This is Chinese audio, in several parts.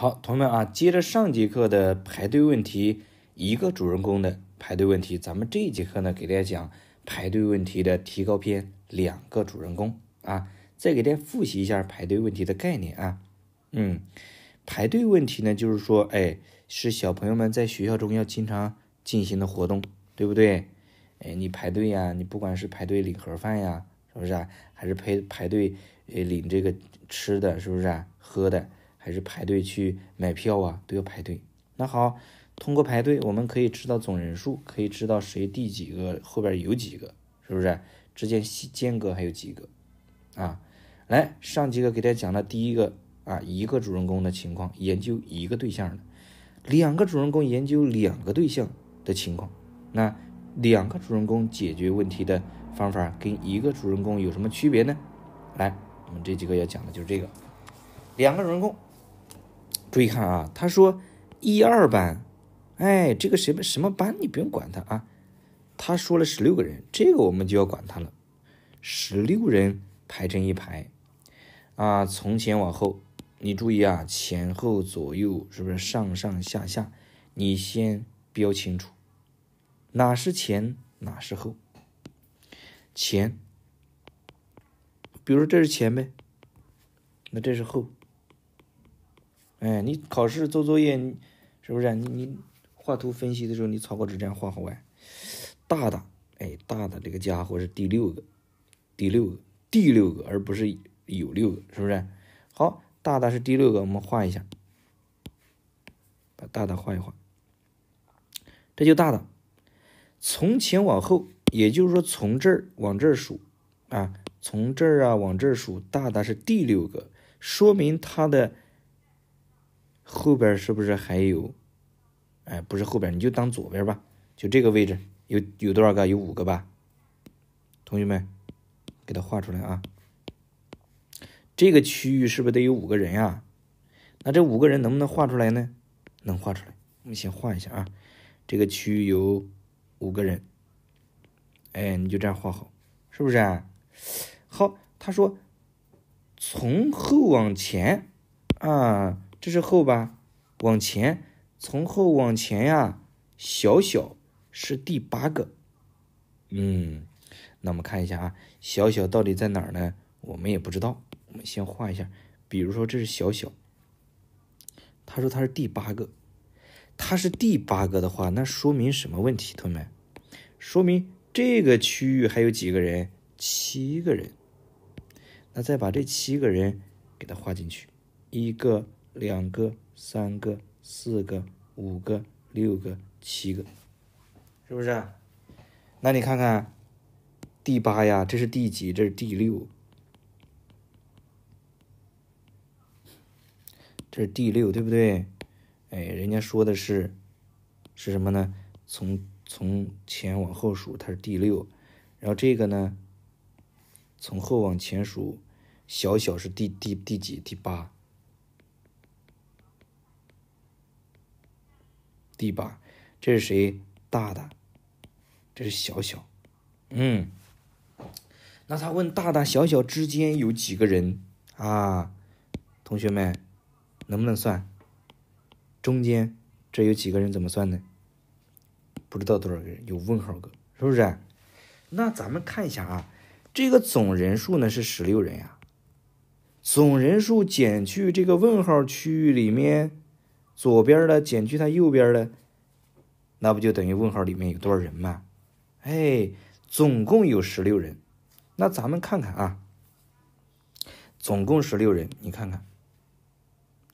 好，同学们啊，接着上节课的排队问题，一个主人公的排队问题，咱们这一节课呢，给大家讲排队问题的提高篇，两个主人公啊，再给大家复习一下排队问题的概念啊，嗯，排队问题呢，就是说，哎，是小朋友们在学校中要经常进行的活动，对不对？哎，你排队呀，你不管是排队领盒饭呀，是不是啊？还是排排队呃领这个吃的，是不是啊？喝的。还是排队去买票啊，都要排队。那好，通过排队我们可以知道总人数，可以知道谁第几个，后边有几个，是不是？之间间间隔还有几个？啊，来上节课给大家讲的第一个啊，一个主人公的情况，研究一个对象的；两个主人公研究两个对象的情况。那两个主人公解决问题的方法跟一个主人公有什么区别呢？来，我们这节课要讲的就是这个两个主人公。注意看啊，他说一二班，哎，这个什么什么班你不用管他啊，他说了十六个人，这个我们就要管他了。十六人排成一排，啊，从前往后，你注意啊，前后左右是不是上上下下？你先标清楚，哪是前，哪是后。前，比如这是前呗，那这是后。哎，你考试做作业，你是不是？你你画图分析的时候，你草稿纸这样画好哎，大的哎，大的这个家伙是第六个，第六个，第六个，而不是有六个，是不是？好，大大是第六个，我们画一下，把大的画一画，这就大的，从前往后，也就是说从这儿往这儿数啊，从这儿啊往这儿数，大大是第六个，说明它的。后边是不是还有？哎，不是后边，你就当左边吧。就这个位置有有多少个？有五个吧。同学们，给它画出来啊。这个区域是不是得有五个人呀？那这五个人能不能画出来呢？能画出来。我们先画一下啊。这个区域有五个人。哎，你就这样画好，是不是啊？好，他说从后往前啊。这是后吧，往前，从后往前呀，小小是第八个，嗯，那我们看一下啊，小小到底在哪儿呢？我们也不知道，我们先画一下，比如说这是小小，他说他是第八个，他是第八个的话，那说明什么问题？同学们，说明这个区域还有几个人？七个人，那再把这七个人给他画进去，一个。两个、三个、四个、五个、六个、七个，是不是？那你看看第八呀，这是第几？这是第六，这是第六，对不对？哎，人家说的是是什么呢？从从前往后数，它是第六。然后这个呢，从后往前数，小小是第第第几？第八。第八，这是谁？大大，这是小小。嗯，那他问大大、小小之间有几个人啊？同学们，能不能算？中间这有几个人怎么算呢？不知道多少个人，有问号个，是不是？那咱们看一下啊，这个总人数呢是十六人啊，总人数减去这个问号区域里面。左边的减去它右边的，那不就等于问号里面有多少人吗？哎，总共有十六人。那咱们看看啊，总共十六人，你看看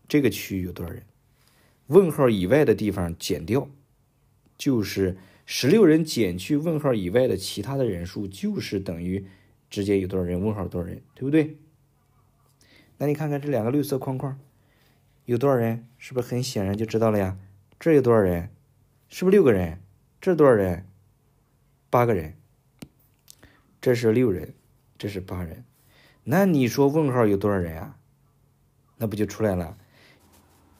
这个区域有多少人？问号以外的地方减掉，就是十六人减去问号以外的其他的人数，就是等于直接有多少人？问号多少人，对不对？那你看看这两个绿色框框。有多少人？是不是很显然就知道了呀？这有多少人？是不是六个人？这多少人？八个人。这是六人，这是八人。那你说问号有多少人啊？那不就出来了？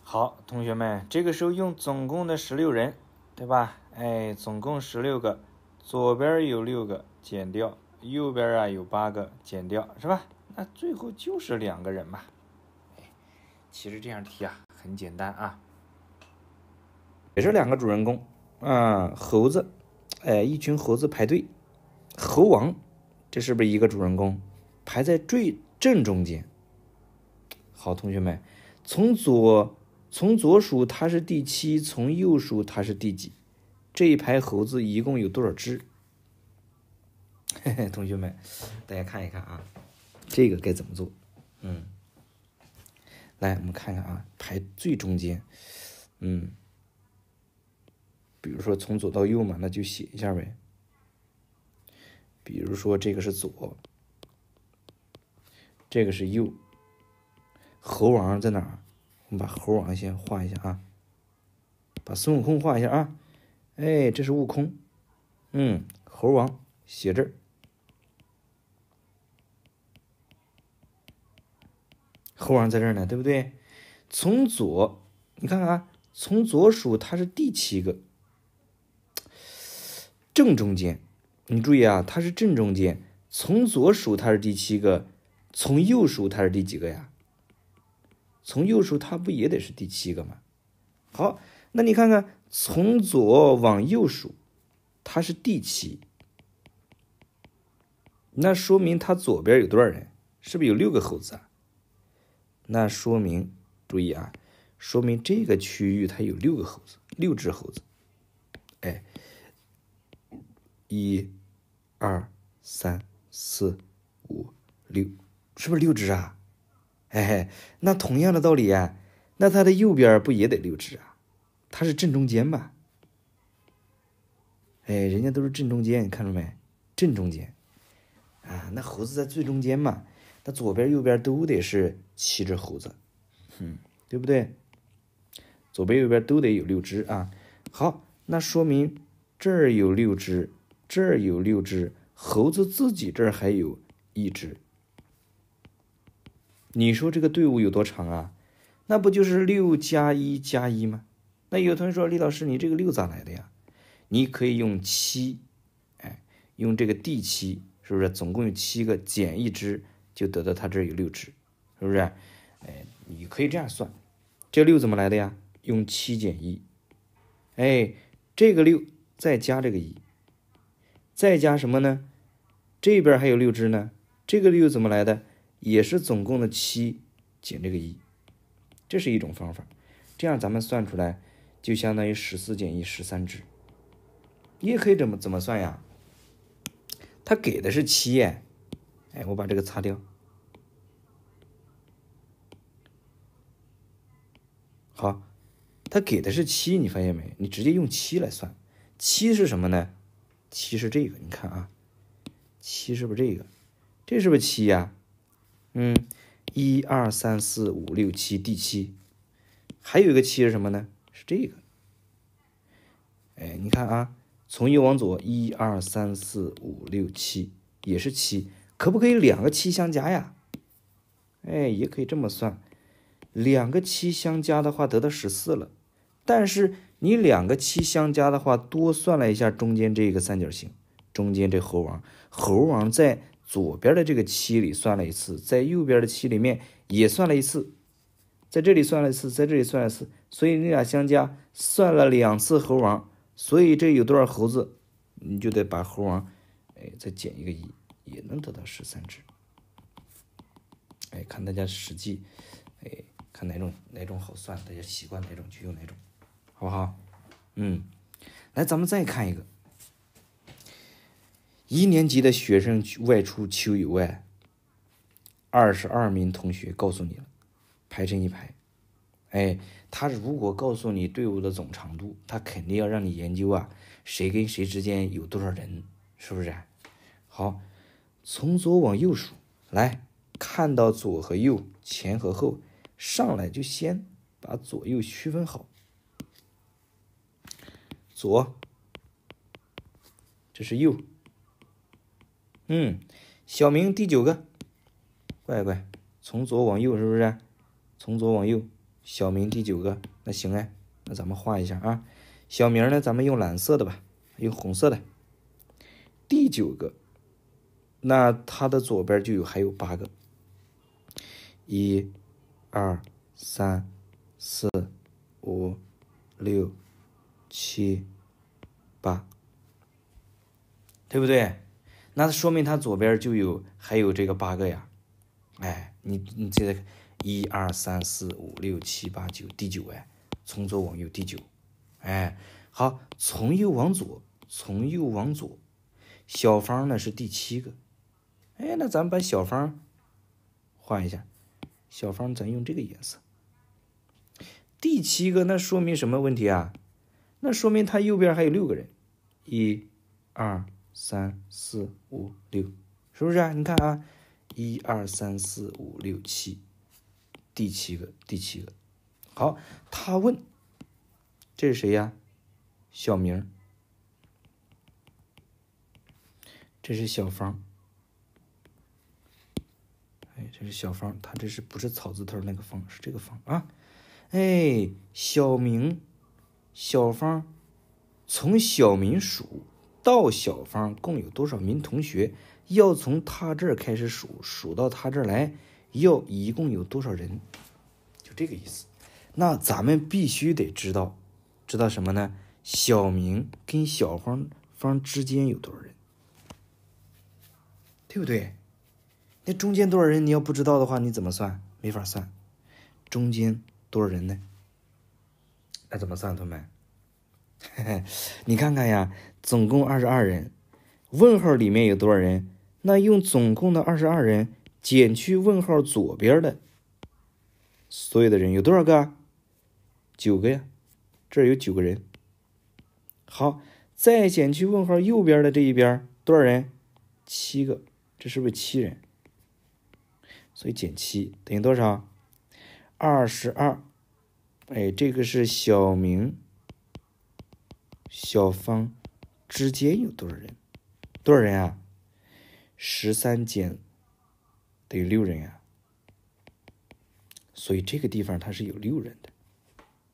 好，同学们，这个时候用总共的十六人，对吧？哎，总共十六个，左边有六个，减掉，右边啊有八个，减掉，是吧？那最后就是两个人嘛。其实这样题啊很简单啊，也是两个主人公，嗯，猴子，哎，一群猴子排队，猴王，这是不是一个主人公？排在最正中间。好，同学们，从左从左数他是第七，从右数他是第几？这一排猴子一共有多少只？嘿嘿，同学们，大家看一看啊，这个该怎么做？嗯。来，我们看看啊，排最中间，嗯，比如说从左到右嘛，那就写一下呗。比如说这个是左，这个是右。猴王在哪？我们把猴王先画一下啊，把孙悟空画一下啊。哎，这是悟空，嗯，猴王写这儿。猴王在这儿呢，对不对？从左，你看看，从左数它是第七个，正中间。你注意啊，它是正中间。从左数它是第七个，从右数它是第几个呀？从右数它不也得是第七个吗？好，那你看看，从左往右数，它是第七，那说明他左边有多少人？是不是有六个猴子啊？那说明，注意啊，说明这个区域它有六个猴子，六只猴子。哎，一、二、三、四、五、六，是不是六只啊？嘿嘿，那同样的道理啊，那它的右边不也得六只啊？它是正中间吧？哎，人家都是正中间，你看到没？正中间啊，那猴子在最中间嘛。那左边、右边都得是七只猴子，嗯，对不对？左边、右边都得有六只啊。好，那说明这儿有六只，这儿有六只猴子，自己这儿还有一只。你说这个队伍有多长啊？那不就是六加一加一吗？那有同学说，李老师，你这个六咋来的呀？你可以用七，哎，用这个第七，是不是总共有七个减一只？就得到他这儿有六只，是不是？哎，你可以这样算，这六怎么来的呀？用七减一，哎，这个六再加这个一，再加什么呢？这边还有六只呢，这个六怎么来的？也是总共的七减这个一，这是一种方法。这样咱们算出来就相当于十四减一十三只。你也可以怎么怎么算呀？他给的是七耶。哎，我把这个擦掉。好，他给的是七，你发现没？你直接用七来算。七是什么呢？七是这个，你看啊，七是不是这个？这是不是七呀？嗯，一二三四五六七，第七。还有一个七是什么呢？是这个。哎，你看啊，从右往左，一二三四五六七，也是七。可不可以两个七相加呀？哎，也可以这么算。两个七相加的话，得到十四了。但是你两个七相加的话，多算了一下中间这一个三角形，中间这猴王，猴王在左边的这个七里算了一次，在右边的七里面也算了一次，在这里算了一次，在这里算了一次，所以你俩相加算了两次猴王，所以这有多少猴子，你就得把猴王，哎，再减一个一。也能得到十三只。哎，看大家实际，哎，看哪种哪种好算，大家习惯哪种就用哪种，好不好？嗯，来，咱们再看一个，一年级的学生去外出秋游，外，二十二名同学告诉你了，排成一排，哎，他如果告诉你队伍的总长度，他肯定要让你研究啊，谁跟谁之间有多少人，是不是？好。从左往右数，来看到左和右，前和后，上来就先把左右区分好。左，这是右。嗯，小明第九个，乖乖，从左往右是不是？从左往右，小明第九个，那行哎，那咱们画一下啊。小明呢，咱们用蓝色的吧，用红色的，第九个。那它的左边就有还有八个，一、二、三、四、五、六、七、八，对不对？那说明它左边就有还有这个八个呀？哎，你你这一、二、三、四、五、六、七、八、九，第九哎，从左往右第九，哎，好，从右往左，从右往左，小方呢是第七个。哎，那咱们把小方换一下，小方咱用这个颜色。第七个，那说明什么问题啊？那说明他右边还有六个人，一、二、三、四、五、六，是不是啊？你看啊，一、二、三、四、五、六、七，第七个，第七个。好，他问这是谁呀？小明，这是小方。这是小方，他这是不是草字头那个方？是这个方啊！哎，小明、小方，从小明数到小方共有多少名同学？要从他这儿开始数，数到他这儿来，要一共有多少人？就这个意思。那咱们必须得知道，知道什么呢？小明跟小方方之间有多少人？对不对？那中间多少人？你要不知道的话，你怎么算？没法算。中间多少人呢？那怎么算？同学们，你看看呀，总共二十二人，问号里面有多少人？那用总共的二十二人减去问号左边的所有的人有多少个？九个呀，这有九个人。好，再减去问号右边的这一边多少人？七个，这是不是七人？所以减七等于多少？二十二。哎，这个是小明、小芳之间有多少人？多少人啊？十三减等于六人啊。所以这个地方它是有六人的。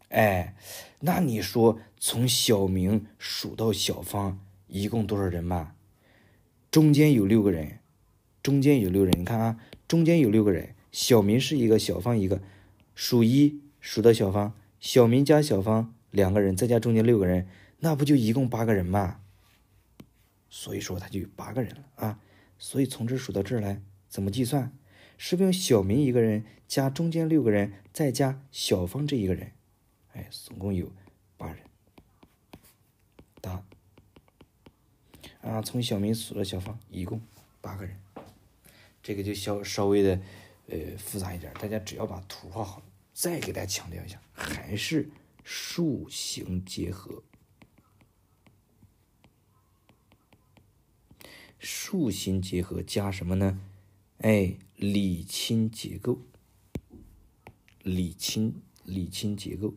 哎，那你说从小明数到小芳一共多少人嘛？中间有六个人，中间有六人，你看啊。中间有六个人，小明是一个，小芳一个，数一数到小芳，小明加小芳两个人，再加中间六个人，那不就一共八个人吗？所以说他就有八个人了啊。所以从这数到这儿来，怎么计算？是不是用小明一个人加中间六个人，再加小芳这一个人？哎，总共有八人。答，啊，从小明数到小芳，一共八个人。这个就稍稍微的，呃，复杂一点。大家只要把图画好，再给大家强调一下，还是数形结合。数形结合加什么呢？哎，理清结构，理清理清结构，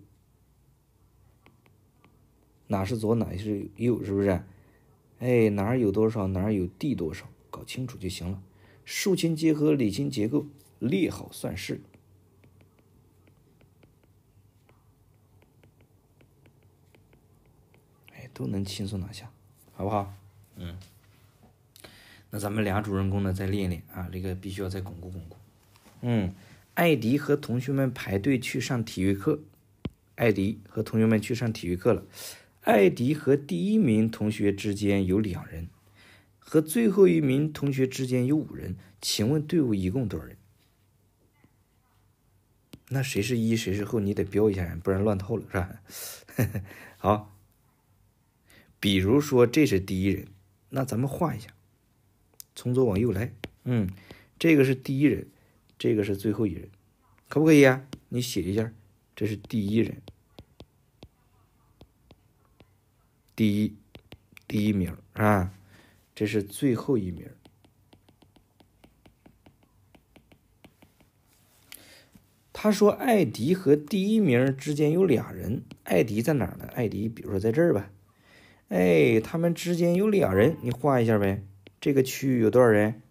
哪是左，哪是右，是不是？哎，哪儿有多少，哪儿有地多少，搞清楚就行了。竖琴结合，理清结构，列好算式，哎，都能轻松拿下，好不好？嗯，那咱们俩主人公呢，再练练啊，这个必须要再巩固巩固。嗯，艾迪和同学们排队去上体育课，艾迪和同学们去上体育课了，艾迪和第一名同学之间有两人。和最后一名同学之间有五人，请问队伍一共多少人？那谁是一谁是后，你得标一下不然乱套了，是吧？好，比如说这是第一人，那咱们换一下，从左往右来，嗯，这个是第一人，这个是最后一人，可不可以啊？你写一下，这是第一人，第一，第一名，是吧？这是最后一名儿。他说：“艾迪和第一名之间有俩人，艾迪在哪儿呢？艾迪，比如说在这儿吧。哎，他们之间有俩人，你画一下呗。这个区域有多少人？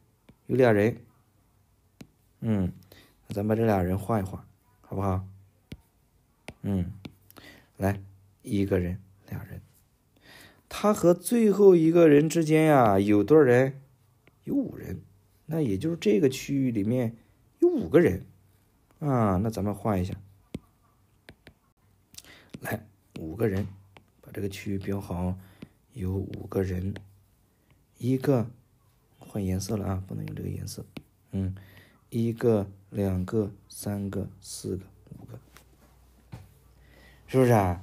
有俩人。嗯，咱把这俩人画一画，好不好？嗯，来，一个人，俩人。”他和最后一个人之间呀，有多少人？有五人。那也就是这个区域里面有五个人啊。那咱们画一下，来，五个人，把这个区域标好，有五个人。一个换颜色了啊，不能用这个颜色。嗯，一个，两个，三个，四个，五个，是不是啊？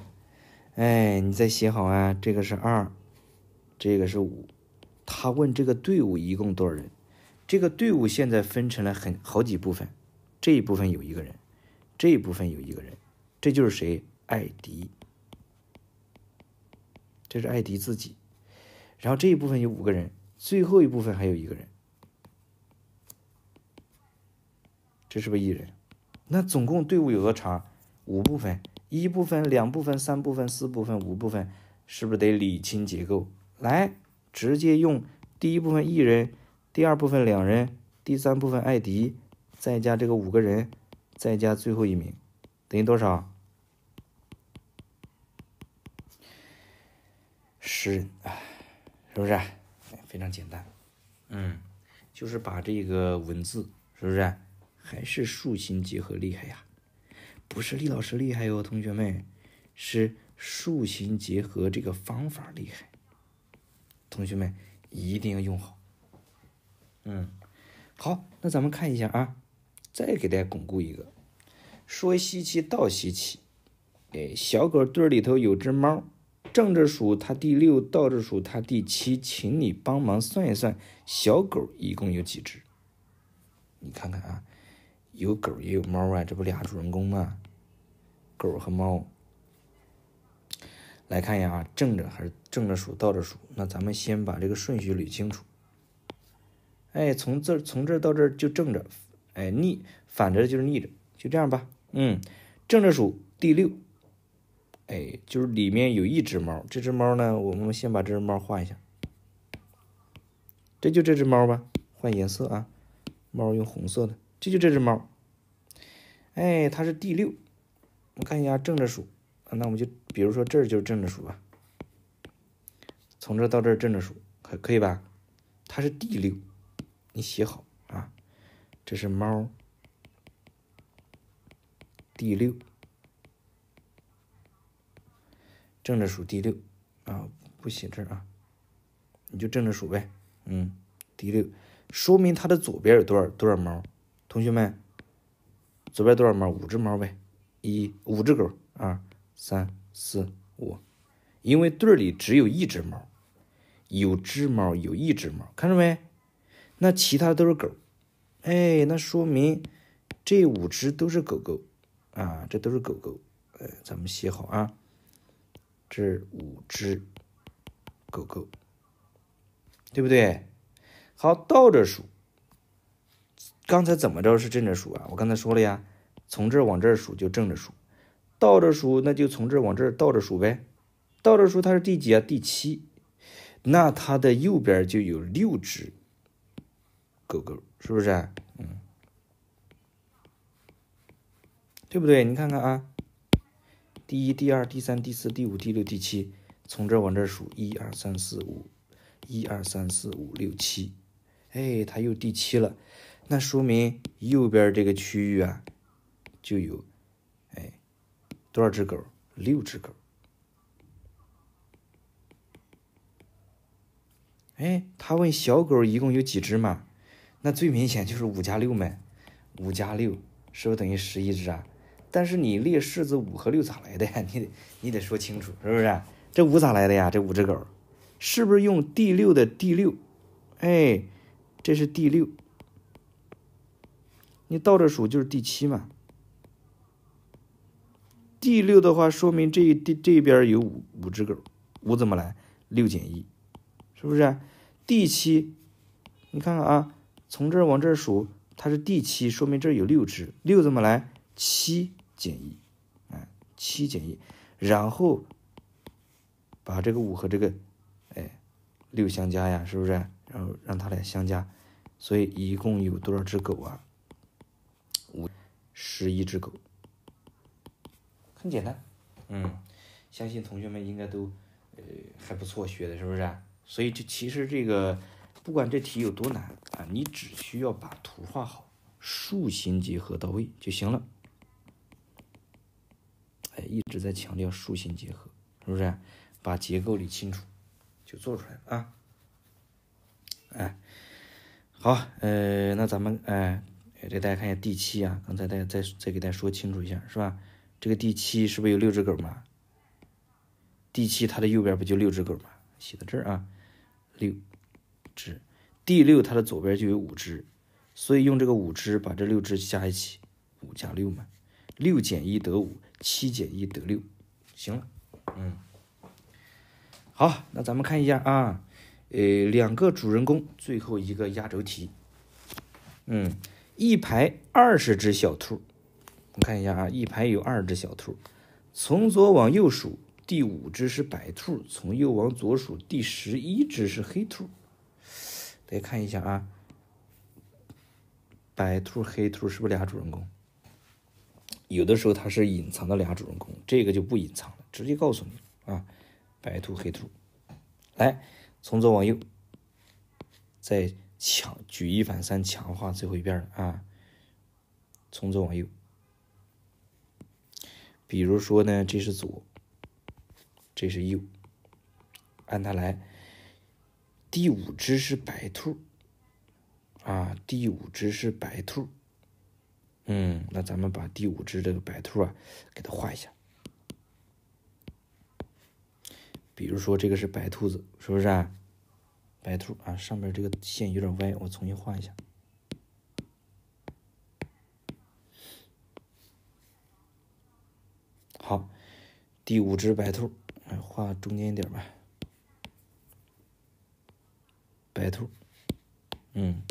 哎，你再写好啊！这个是二，这个是五。他问这个队伍一共多少人？这个队伍现在分成了很好几部分，这一部分有一个人，这一部分有一个人，这就是谁？艾迪。这是艾迪自己。然后这一部分有五个人，最后一部分还有一个人。这是不是一人？那总共队伍有多长？五部分。一部分、两部分、三部分、四部分、五部分，是不是得理清结构？来，直接用第一部分一人，第二部分两人，第三部分艾迪，再加这个五个人，再加最后一名，等于多少？十人啊，是不是？非常简单，嗯，就是把这个文字，是不是还是竖形结合厉害呀？不是厉老师厉害哟，同学们，是数形结合这个方法厉害。同学们一定要用好。嗯，好，那咱们看一下啊，再给大家巩固一个，说吸气倒吸气。哎，小狗队里头有只猫，正着数它第六，倒着数它第七，请你帮忙算一算，小狗一共有几只？你看看啊，有狗也有猫啊，这不俩主人公吗？狗和猫，来看一下啊，正着还是正着数，倒着数？那咱们先把这个顺序捋清楚。哎，从这从这到这儿就正着，哎，逆反着就是逆着，就这样吧。嗯，正着数第六，哎，就是里面有一只猫。这只猫呢，我们先把这只猫画一下，这就这只猫吧，换颜色啊，猫用红色的，这就这只猫。哎，它是第六。我们看一下正着数啊，那我们就比如说这儿就是正着数吧，从这到这儿正着数可可以吧？它是第六，你写好啊。这是猫儿，第六，正着数第六啊，不写这啊，你就正着数呗。嗯，第六，说明它的左边有多少多少猫？同学们，左边多少猫？五只猫呗。一五只狗，二三四五，因为队儿里只有一只猫，有只猫有一只猫，看着没？那其他的都是狗，哎，那说明这五只都是狗狗啊，这都是狗狗，哎，咱们写好啊，这五只狗狗，对不对？好，倒着数，刚才怎么着是正着数啊？我刚才说了呀。从这儿往这儿数就正着数，倒着数那就从这儿往这儿倒着数呗。倒着数它是第几啊？第七。那它的右边就有六只狗狗，是不是？嗯，对不对？你看看啊，第一、第二、第三、第四、第五、第六、第七，从这儿往这儿数，一二三四五，一二三四五六七，哎，它又第七了。那说明右边这个区域啊。就有，哎，多少只狗？六只狗。哎，他问小狗一共有几只嘛？那最明显就是五加六嘛。五加六是不是等于十一只啊？但是你列式子五和六咋来的？呀？你得你得说清楚，是不是？这五咋来的呀？这五只狗是不是用第六的第六？哎，这是第六，你倒着数就是第七嘛。第六的话，说明这这这边有五五只狗，五怎么来？六减一，是不是？第七，你看看啊，从这儿往这儿数，它是第七，说明这儿有六只，六怎么来？七减一，哎，七减一，然后把这个五和这个哎六相加呀，是不是？然后让它俩相加，所以一共有多少只狗啊？五十一只狗。很简单，嗯，相信同学们应该都，呃，还不错学的，是不是？所以这其实这个，不管这题有多难啊，你只需要把图画好，数形结合到位就行了。哎，一直在强调数形结合，是不是？把结构理清楚，就做出来了啊。哎，好，呃，那咱们哎，给大家看一下第七啊，刚才再再再给大家说清楚一下，是吧？这个第七是不是有六只狗嘛？第七它的右边不就六只狗嘛？写在这儿啊，六只。第六它的左边就有五只，所以用这个五只把这六只加一起，五加六嘛，六减一得五，七减一得六，行了，嗯。好，那咱们看一下啊，呃，两个主人公最后一个压轴题，嗯，一排二十只小兔。看一下啊，一排有二只小兔，从左往右数第五只是白兔，从右往左数第十一只是黑兔。大家看一下啊，白兔黑兔是不是俩主人公？有的时候它是隐藏的俩主人公，这个就不隐藏了，直接告诉你啊，白兔黑兔。来，从左往右，再强举一反三强化最后一遍啊，从左往右。比如说呢，这是左，这是右，按它来。第五只是白兔，啊，第五只是白兔，嗯，那咱们把第五只这个白兔啊，给它画一下。比如说这个是白兔子，是不是啊？白兔啊，上面这个线有点歪，我重新画一下。第五只白兔，哎，画中间一点吧。白兔，嗯，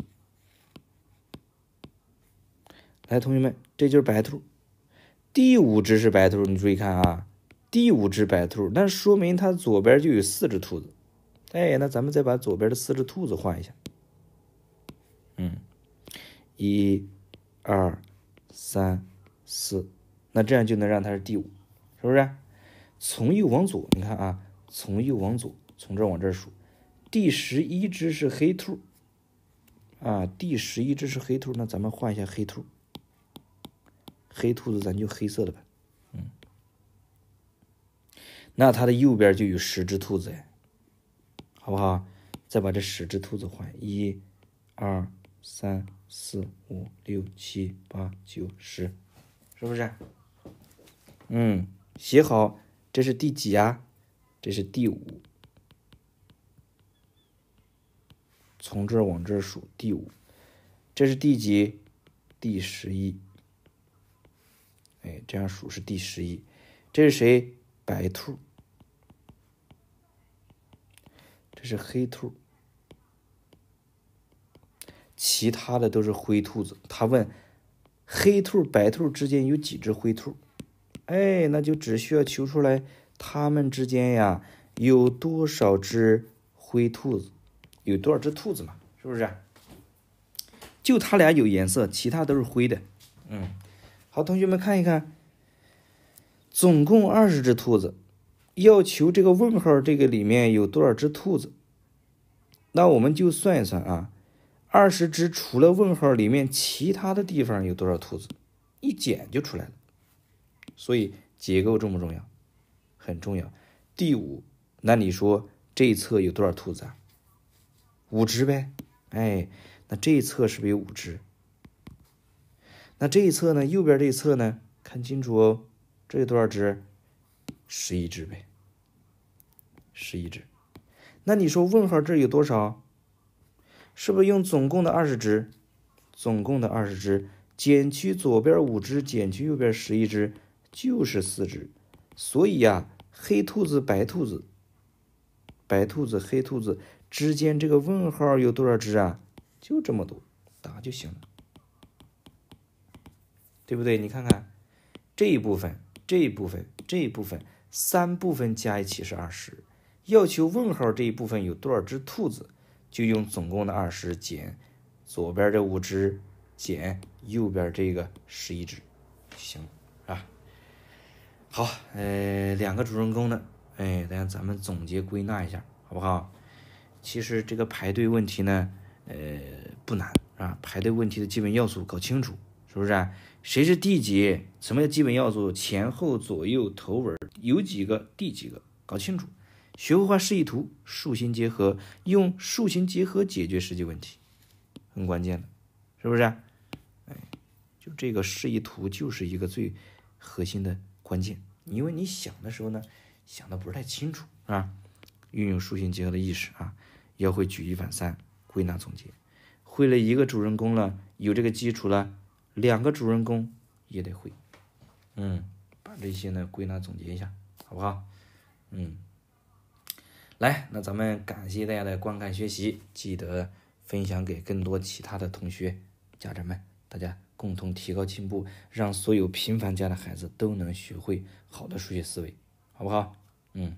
来同学们，这就是白兔。第五只是白兔，你注意看啊，第五只白兔，那说明它左边就有四只兔子。哎，那咱们再把左边的四只兔子画一下。嗯，一、二、三、四，那这样就能让它是第五，是不是？从右往左，你看啊，从右往左，从这往这数，第十一只是黑兔，啊，第十一只是黑兔，那咱们换一下黑兔，黑兔子咱就黑色的吧，嗯，那它的右边就有十只兔子，好不好？再把这十只兔子换，一、二、三、四、五、六、七、八、九、十，是不是？嗯，写好。这是第几啊？这是第五，从这儿往这儿数第五。这是第几？第十一。哎，这样数是第十一。这是谁？白兔。这是黑兔。其他的都是灰兔子。他问：黑兔、白兔之间有几只灰兔？哎，那就只需要求出来它们之间呀有多少只灰兔子，有多少只兔子嘛，是不是？就它俩有颜色，其他都是灰的。嗯，好，同学们看一看，总共二十只兔子，要求这个问号这个里面有多少只兔子，那我们就算一算啊，二十只除了问号里面其他的地方有多少兔子，一减就出来了。所以结构重不重要？很重要。第五，那你说这一侧有多少兔子啊？五只呗。哎，那这一侧是不是有五只？那这一侧呢？右边这一侧呢？看清楚哦，这有多少只？十一只呗。十一只。那你说问号这有多少？是不是用总共的二十只？总共的二十只减去左边五只，减去右边十一只？就是四只，所以啊，黑兔子、白兔子、白兔子、黑兔子之间这个问号有多少只啊？就这么多，答就行了，对不对？你看看这一部分、这一部分、这一部分，三部分加一起是二十，要求问号这一部分有多少只兔子，就用总共的二十减左边这五只，减右边这个十一只，行。好，呃，两个主人公呢，哎，等下咱们总结归纳一下，好不好？其实这个排队问题呢，呃，不难啊。排队问题的基本要素搞清楚，是不是？谁是第几？什么叫基本要素？前后左右头尾，有几个第几个，搞清楚。学会画示意图，数形结合，用数形结合解决实际问题，很关键的，是不是？哎，就这个示意图就是一个最核心的。关键，因为你想的时候呢，想的不是太清楚，啊。运用数形结合的意识啊，要会举一反三、归纳总结。会了一个主人公了，有这个基础了，两个主人公也得会。嗯，把这些呢归纳总结一下，好不好？嗯，来，那咱们感谢大家的观看学习，记得分享给更多其他的同学、家长们。大家共同提高进步，让所有平凡家的孩子都能学会好的数学思维，好不好？嗯。